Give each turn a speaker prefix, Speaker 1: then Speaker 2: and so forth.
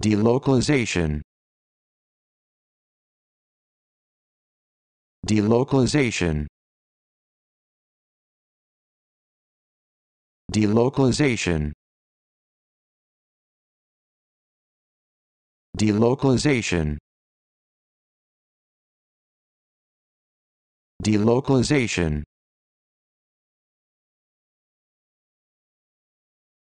Speaker 1: delocalization delocalization delocalization delocalization delocalization